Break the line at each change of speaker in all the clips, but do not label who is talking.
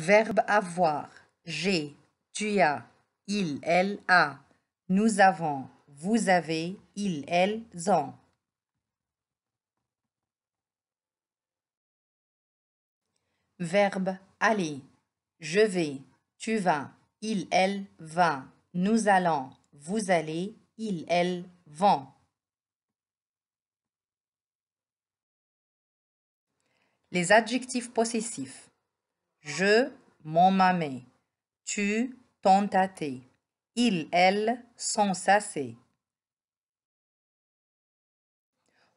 Verbe avoir. J'ai, tu as, il, elle a.
Nous avons, vous avez, ils, elles ont. Verbe aller. Je vais, tu vas, il, elle va. Nous allons, vous allez, ils, elles vont. Les adjectifs possessifs. Je, mon mamé. Tu, ton tâté. Il, elle, sont sassés.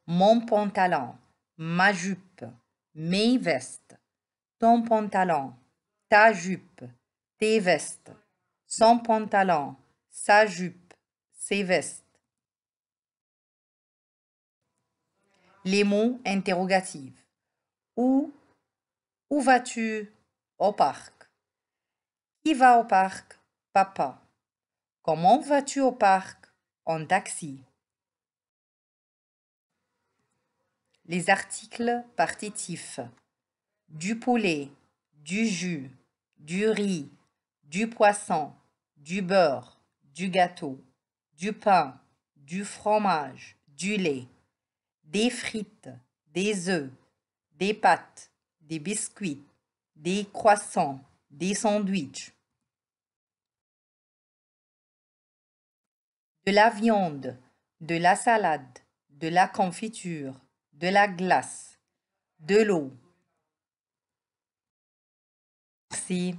Mon pantalon, ma jupe, mes vestes. Ton pantalon, ta jupe, tes vestes. Son pantalon, sa jupe, ses vestes. Les mots interrogatifs. Où Où vas-tu au parc. Qui va au parc Papa. Comment vas-tu au parc En taxi. Les articles partitifs. Du poulet, du jus, du riz, du poisson, du beurre, du gâteau, du pain, du fromage, du lait, des frites, des œufs, des pâtes, des biscuits des croissants, des sandwichs, de la viande, de la salade, de la confiture, de
la glace, de l'eau. Merci.